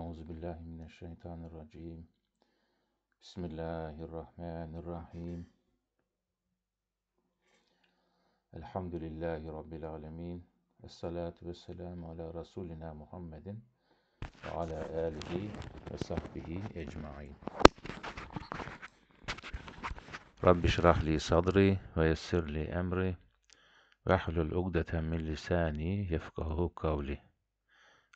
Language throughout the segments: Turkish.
أعوذ بالله من الشيطان الرجيم بسم الله الرحمن الرحيم الحمد لله رب العالمين الصلاة والسلام على رسولنا محمد وعلى آله وصحبه أجمعين رب اشرح لي صدري ويسر لي أمري واحلل عقدة من لساني يفقه قولي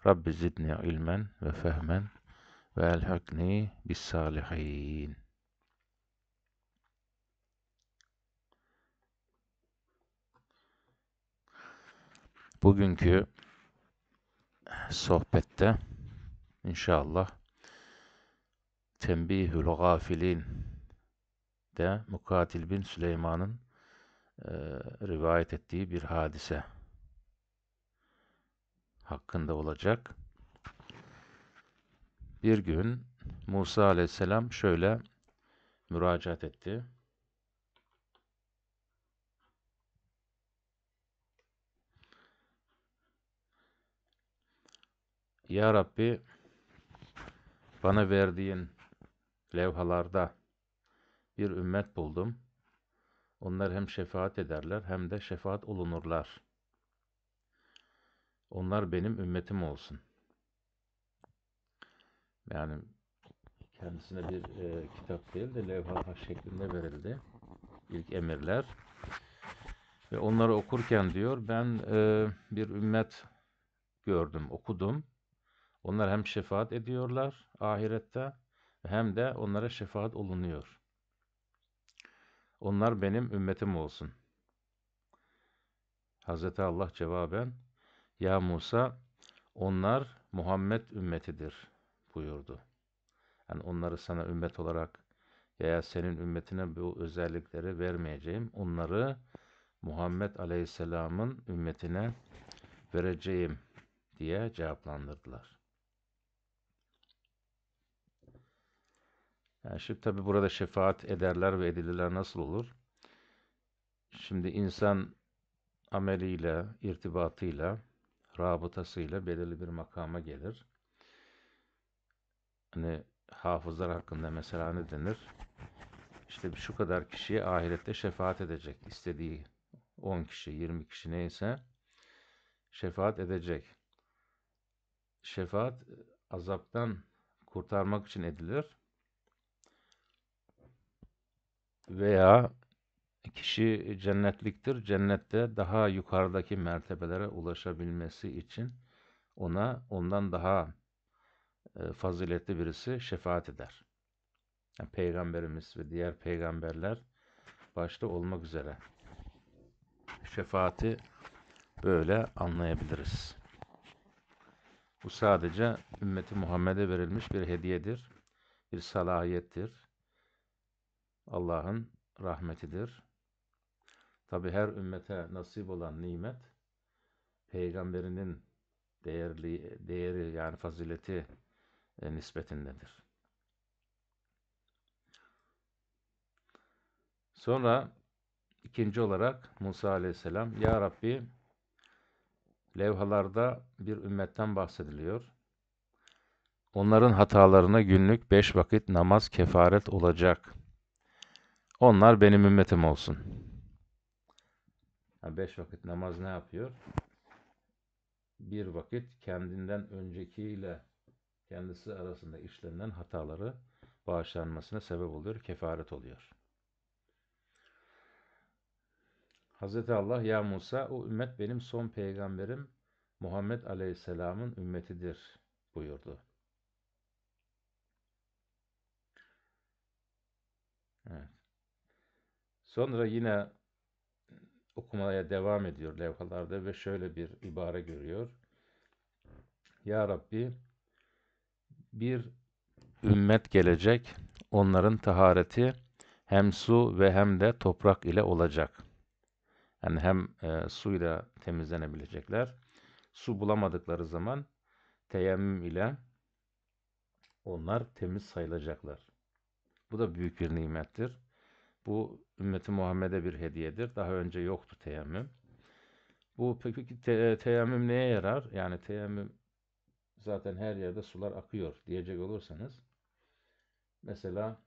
Rabbi zidni ilmen ve fehmen ve elhakni bis salihin. Bugünkü sohbette inşallah Tembihül Gafilin de Mukatil bin Süleyman'ın e, rivayet ettiği bir hadise hakkında olacak. Bir gün Musa aleyhisselam şöyle müracaat etti. Ya Rabbi bana verdiğin levhalarda bir ümmet buldum. Onlar hem şefaat ederler hem de şefaat olunurlar. Onlar benim ümmetim olsun. Yani kendisine bir e, kitap değil de levha şeklinde verildi. İlk emirler. Ve onları okurken diyor ben e, bir ümmet gördüm, okudum. Onlar hem şefaat ediyorlar ahirette hem de onlara şefaat olunuyor. Onlar benim ümmetim olsun. Hazreti Allah cevaben ya Musa onlar Muhammed ümmetidir buyurdu. Yani onları sana ümmet olarak veya senin ümmetine bu özellikleri vermeyeceğim. Onları Muhammed Aleyhisselam'ın ümmetine vereceğim diye cevaplandırdılar. Yani şimdi tabi burada şefaat ederler ve edilirler nasıl olur? Şimdi insan ameliyle, irtibatıyla rabıtasıyla belirli bir makama gelir. Hani hafızlar hakkında mesela ne denir? İşte şu kadar kişiye ahirette şefaat edecek. istediği 10 kişi, 20 kişi neyse şefaat edecek. Şefaat e, azaptan kurtarmak için edilir. Veya kişi cennetliktir. Cennette daha yukarıdaki mertebelere ulaşabilmesi için ona ondan daha e, faziletli birisi şefaat eder. Yani Peygamberimiz ve diğer peygamberler başta olmak üzere şefaati böyle anlayabiliriz. Bu sadece ümmeti Muhammed'e verilmiş bir hediyedir, bir salahiyettir. Allah'ın rahmetidir. Tabi her ümmete nasip olan nimet peygamberinin değerli değeri yani fazileti e, nispetindedir. Sonra ikinci olarak Musa aleyhisselam Ya Rabbi levhalarda bir ümmetten bahsediliyor. Onların hatalarına günlük beş vakit namaz kefaret olacak. Onlar benim ümmetim olsun.'' Yani beş vakit namaz ne yapıyor? Bir vakit kendinden öncekiyle kendisi arasında işlenen hataları bağışlanmasına sebep oluyor, kefaret oluyor. Hazreti Allah, Ya Musa, o ümmet benim son peygamberim Muhammed Aleyhisselam'ın ümmetidir buyurdu. Evet. Sonra yine okumaya devam ediyor levhalarda ve şöyle bir ibare görüyor. Ya Rabbi bir ümmet gelecek, onların tahareti hem su ve hem de toprak ile olacak. Yani hem e, suyla temizlenebilecekler. Su bulamadıkları zaman teyemmüm ile onlar temiz sayılacaklar. Bu da büyük bir nimettir. Bu ümmeti Muhammed'e bir hediyedir. Daha önce yoktu teyemmüm. Bu peki te, teyemmüm neye yarar? Yani teyemmüm zaten her yerde sular akıyor diyecek olursanız. Mesela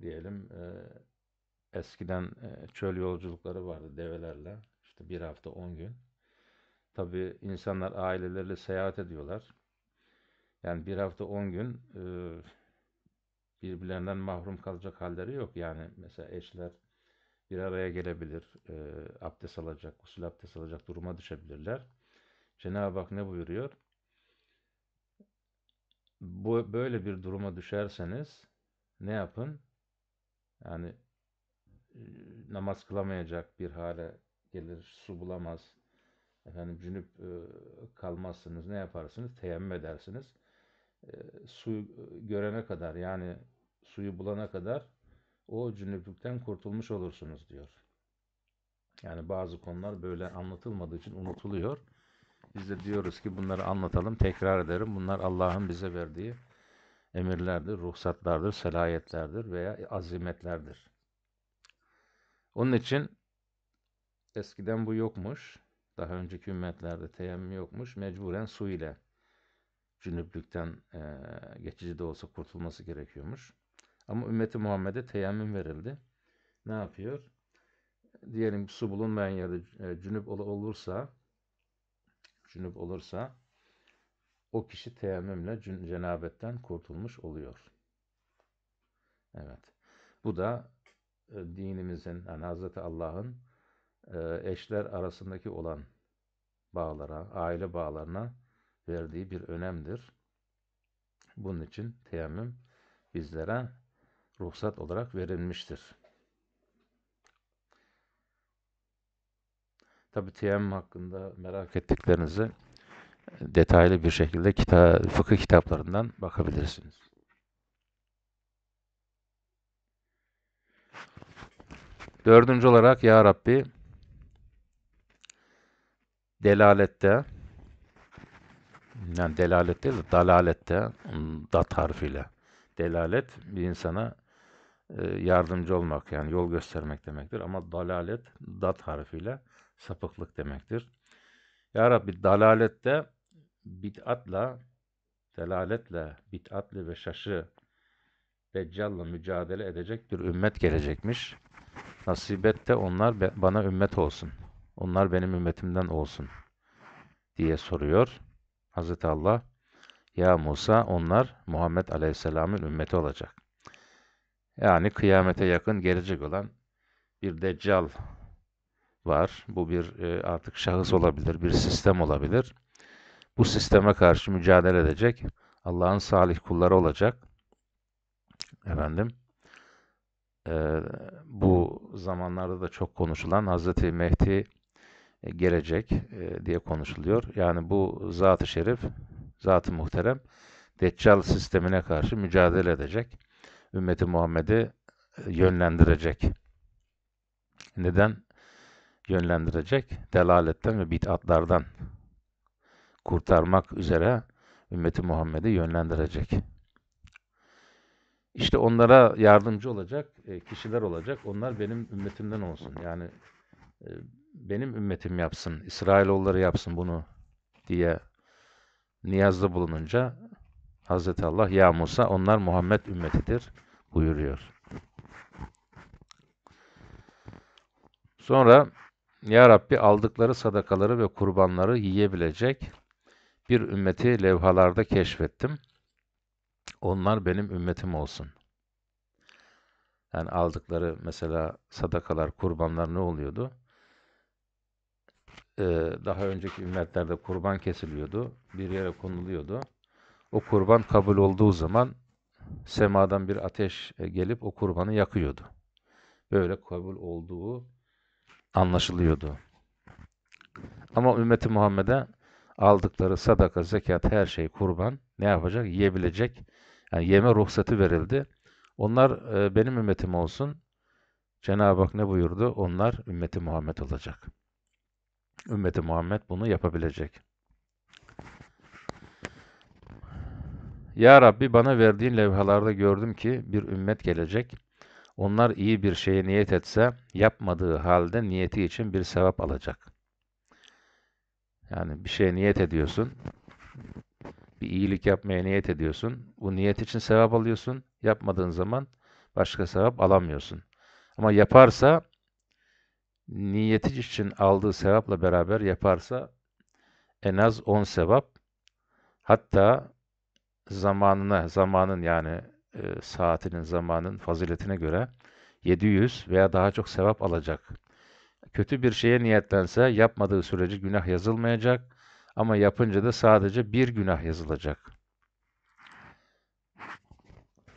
diyelim e, eskiden e, çöl yolculukları vardı develerle. İşte bir hafta on gün. Tabi insanlar aileleriyle seyahat ediyorlar. Yani bir hafta on gün e, birbirlerinden mahrum kalacak halleri yok. Yani mesela eşler bir araya gelebilir, e, abdest alacak, usul abdest alacak duruma düşebilirler. Cenab-ı Hak ne buyuruyor? Bu, böyle bir duruma düşerseniz ne yapın? Yani e, namaz kılamayacak bir hale gelir, su bulamaz, efendim cünüp e, kalmazsınız, ne yaparsınız? Teyemmüm edersiniz e, su görene kadar yani suyu bulana kadar o cünüplükten kurtulmuş olursunuz diyor. Yani bazı konular böyle anlatılmadığı için unutuluyor. Biz de diyoruz ki bunları anlatalım, tekrar ederim. Bunlar Allah'ın bize verdiği emirlerdir, ruhsatlardır, selayetlerdir veya azimetlerdir. Onun için eskiden bu yokmuş. Daha önceki ümmetlerde teyemmüm yokmuş. Mecburen su ile cünüplükten e, geçici de olsa kurtulması gerekiyormuş. Ama ümmeti Muhammed'e teyemmüm verildi. Ne yapıyor? Diyelim su bulunmayan yerde e, cünüp olursa cünüp olursa o kişi teyemmümle cenabetten kurtulmuş oluyor. Evet. Bu da e, dinimizin, yani Hazreti Allah'ın e, eşler arasındaki olan bağlara, aile bağlarına verdiği bir önemdir. Bunun için teyemmüm bizlere ruhsat olarak verilmiştir. Tabi teyemmüm hakkında merak ettiklerinizi detaylı bir şekilde kita fıkıh kitaplarından bakabilirsiniz. Dördüncü olarak Ya Rabbi delalette yani delalet değil de dalalette hmm, dat harfiyle. Delalet bir insana e, yardımcı olmak yani yol göstermek demektir ama dalalet dat harfiyle sapıklık demektir. Ya Rabbi dalalette bid'atla delaletle bid'atli ve şaşı deccalla mücadele edecek bir ümmet gelecekmiş. Nasibette onlar bana ümmet olsun. Onlar benim ümmetimden olsun diye soruyor. Hazreti Allah ya Musa onlar Muhammed Aleyhisselam'ın ümmeti olacak. Yani kıyamete yakın gelecek olan bir deccal var. Bu bir e, artık şahıs olabilir, bir sistem olabilir. Bu sisteme karşı mücadele edecek Allah'ın salih kulları olacak. Efendim e, bu zamanlarda da çok konuşulan Hazreti Mehdi e, gelecek e, diye konuşuluyor. Yani bu zat-ı şerif, zat-ı muhterem Deccal sistemine karşı mücadele edecek. Ümmeti Muhammed'i e, yönlendirecek. Neden yönlendirecek? Delaletten ve bid'atlardan kurtarmak üzere ümmeti Muhammed'i yönlendirecek. İşte onlara yardımcı olacak kişiler olacak. Onlar benim ümmetimden olsun. Yani benim ümmetim yapsın, İsrailoğulları yapsın bunu diye niyazda bulununca Hazreti Allah ya Musa onlar Muhammed ümmetidir buyuruyor. Sonra Ya Rabbi aldıkları sadakaları ve kurbanları yiyebilecek bir ümmeti levhalarda keşfettim. Onlar benim ümmetim olsun. Yani aldıkları mesela sadakalar, kurbanlar ne oluyordu? E, daha önceki ümmetlerde kurban kesiliyordu. Bir yere konuluyordu. O kurban kabul olduğu zaman semadan bir ateş e, gelip o kurbanı yakıyordu. Böyle kabul olduğu anlaşılıyordu. Ama ümmeti Muhammed'e aldıkları sadaka, zekat, her şey, kurban ne yapacak? Yiyebilecek. Yani yeme ruhsatı verildi. Onlar e, benim ümmetim olsun. Cenab-ı Hak ne buyurdu? Onlar ümmeti Muhammed olacak ümmeti Muhammed bunu yapabilecek. Ya Rabbi bana verdiğin levhalarda gördüm ki bir ümmet gelecek. Onlar iyi bir şeye niyet etse yapmadığı halde niyeti için bir sevap alacak. Yani bir şeye niyet ediyorsun. Bir iyilik yapmaya niyet ediyorsun. Bu niyet için sevap alıyorsun. Yapmadığın zaman başka sevap alamıyorsun. Ama yaparsa niyeti için aldığı sevapla beraber yaparsa en az 10 sevap hatta zamanına, zamanın yani e, saatinin, zamanın faziletine göre 700 veya daha çok sevap alacak. Kötü bir şeye niyetlense yapmadığı sürece günah yazılmayacak ama yapınca da sadece bir günah yazılacak.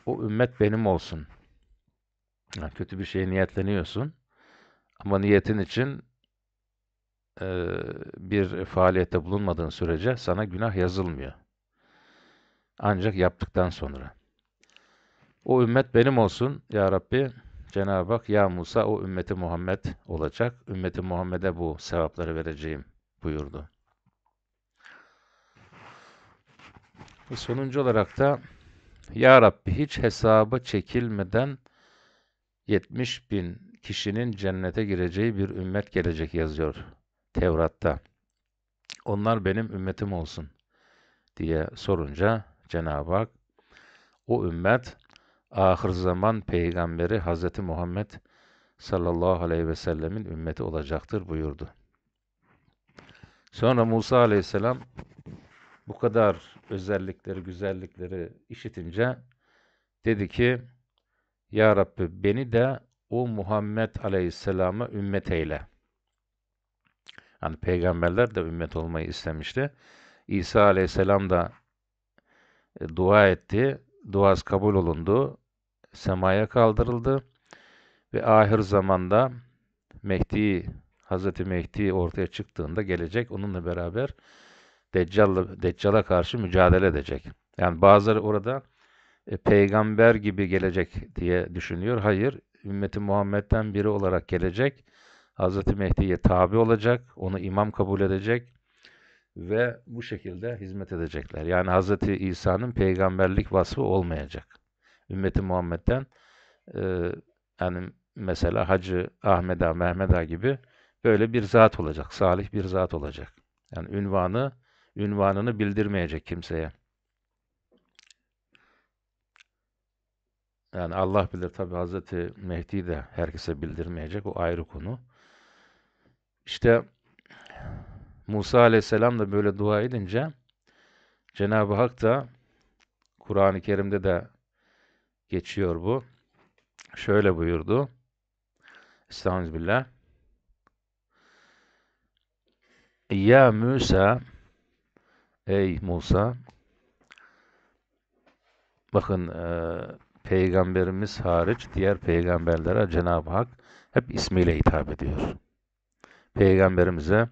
O ümmet benim olsun. Yani kötü bir şeye niyetleniyorsun. Ama niyetin için e, bir faaliyette bulunmadığın sürece sana günah yazılmıyor. Ancak yaptıktan sonra. O ümmet benim olsun ya Rabbi. Cenab-ı Hak ya Musa o ümmeti Muhammed olacak. Ümmeti Muhammed'e bu sevapları vereceğim buyurdu. Ve sonuncu olarak da Ya Rabbi hiç hesaba çekilmeden 70 bin kişinin cennete gireceği bir ümmet gelecek yazıyor Tevrat'ta. Onlar benim ümmetim olsun diye sorunca Cenab-ı Hak o ümmet ahir zaman peygamberi Hz. Muhammed sallallahu aleyhi ve sellemin ümmeti olacaktır buyurdu. Sonra Musa aleyhisselam bu kadar özellikleri, güzellikleri işitince dedi ki Ya Rabbi beni de o Muhammed Aleyhisselam'a ümmet eyle. Yani peygamberler de ümmet olmayı istemişti. İsa Aleyhisselam da e, dua etti. Duası kabul olundu. Semaya kaldırıldı. Ve ahir zamanda Mehdi, Hazreti Mehdi ortaya çıktığında gelecek. Onunla beraber Deccal'a Deccal karşı mücadele edecek. Yani bazıları orada e, peygamber gibi gelecek diye düşünüyor. Hayır, ümmeti Muhammed'den biri olarak gelecek. Hazreti Mehdi'ye tabi olacak, onu imam kabul edecek ve bu şekilde hizmet edecekler. Yani Hazreti İsa'nın peygamberlik vasfı olmayacak. Ümmeti Muhammed'den e, yani mesela Hacı Ahmed'a, Mehmed'a gibi böyle bir zat olacak, salih bir zat olacak. Yani ünvanı, ünvanını bildirmeyecek kimseye. yani Allah bilir tabi Hazreti Mehdi de herkese bildirmeyecek o ayrı konu. İşte Musa aleyhisselam da böyle dua edince Cenab-ı Hak da Kur'an-ı Kerim'de de geçiyor bu. Şöyle buyurdu. Estağfirullah. Ya Musa Ey Musa Bakın e, peygamberimiz hariç diğer peygamberlere Cenab-ı Hak hep ismiyle hitap ediyor. Peygamberimize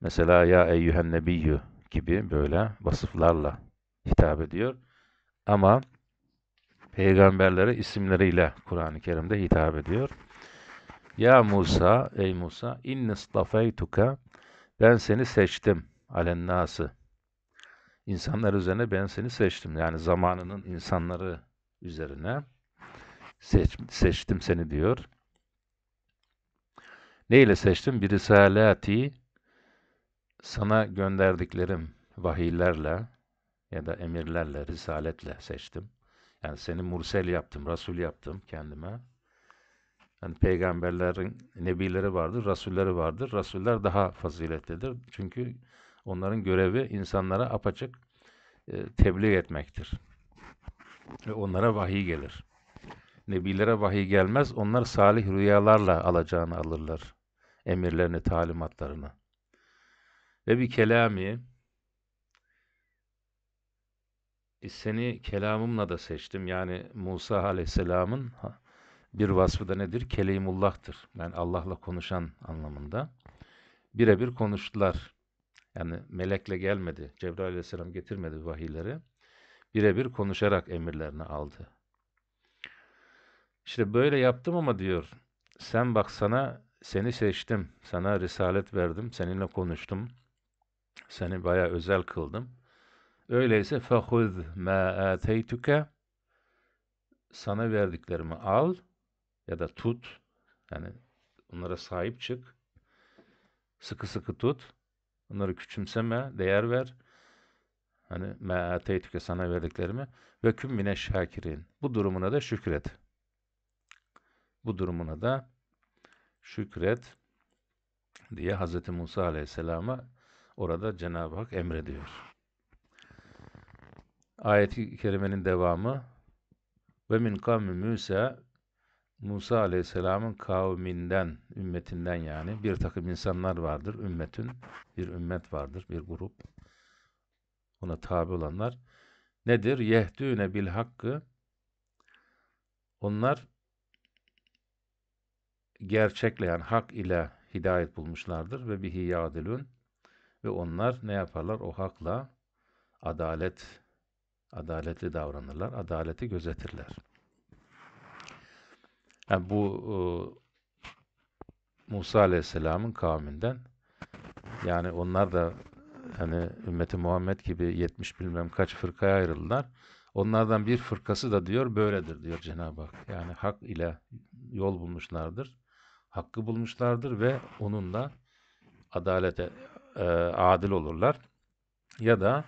mesela ya eyyühen nebiyyü gibi böyle vasıflarla hitap ediyor. Ama peygamberlere isimleriyle Kur'an-ı Kerim'de hitap ediyor. Ya Musa, ey Musa, innistafeytuka, ben seni seçtim, alennası. İnsanlar üzerine ben seni seçtim. Yani zamanının insanları üzerine seç, seçtim seni diyor. Ne ile seçtim? Bir risalati sana gönderdiklerim vahiylerle ya da emirlerle, risaletle seçtim. Yani seni mursel yaptım, rasul yaptım kendime. Yani peygamberlerin nebileri vardır, rasulleri vardır. Rasuller daha faziletlidir. Çünkü onların görevi insanlara apaçık e, tebliğ etmektir ve onlara vahiy gelir. Nebilere vahiy gelmez, onlar salih rüyalarla alacağını alırlar. Emirlerini, talimatlarını. Ve bir kelami, e, seni kelamımla da seçtim. Yani Musa aleyhisselamın bir vasfı da nedir? Kelimullah'tır. Yani Allah'la konuşan anlamında. Birebir konuştular. Yani melekle gelmedi. Cebrail aleyhisselam getirmedi vahiyleri birebir konuşarak emirlerini aldı. İşte böyle yaptım ama diyor, sen bak sana seni seçtim, sana risalet verdim, seninle konuştum, seni bayağı özel kıldım. Öyleyse fehud ma ateytuke sana verdiklerimi al ya da tut. Yani onlara sahip çık. Sıkı sıkı tut. Onları küçümseme, değer ver. Hani me ateytüke sana verdiklerimi ve küm mine şakirin. Bu durumuna da şükret. Bu durumuna da şükret diye Hz. Musa aleyhisselama orada Cenab-ı Hak emrediyor. Ayet-i kerimenin devamı ve min kavmi Musa Musa aleyhisselamın kavminden, ümmetinden yani bir takım insanlar vardır, ümmetin bir ümmet vardır, bir grup. Ona tabi olanlar nedir? Yehdüne bil hakkı. Onlar gerçekle yani hak ile hidayet bulmuşlardır ve bihi yadilun ve onlar ne yaparlar? O hakla adalet adaletli davranırlar, adaleti gözetirler. Yani bu e, Musa Aleyhisselam'ın kavminden yani onlar da hani ümmeti Muhammed gibi 70 bilmem kaç fırkaya ayrıldılar. Onlardan bir fırkası da diyor böyledir diyor Cenab-ı Hak. Yani hak ile yol bulmuşlardır. Hakkı bulmuşlardır ve onunla adalete e, adil olurlar. Ya da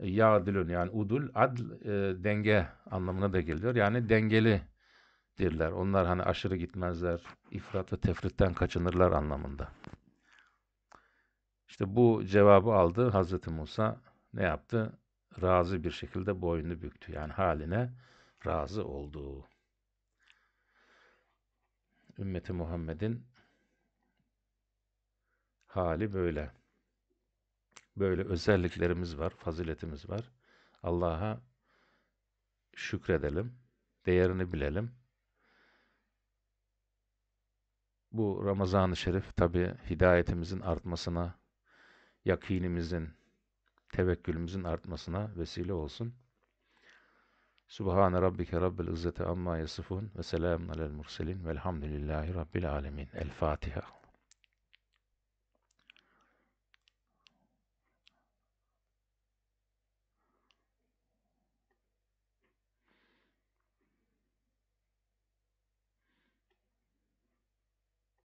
yadilün yani udul adl e, denge anlamına da geliyor. Yani dengeli dirler. Onlar hani aşırı gitmezler, ifrat ve tefritten kaçınırlar anlamında. İşte bu cevabı aldı. Hazreti Musa ne yaptı? Razı bir şekilde boynunu büktü. Yani haline razı oldu. Ümmeti Muhammed'in hali böyle. Böyle özelliklerimiz var, faziletimiz var. Allah'a şükredelim, değerini bilelim. Bu Ramazan-ı Şerif tabi hidayetimizin artmasına yakinimizin, tevekkülümüzün artmasına vesile olsun. Subhane rabbike rabbil izzeti amma yasifun ve selamun alel murselin velhamdülillahi rabbil alemin. El Fatiha.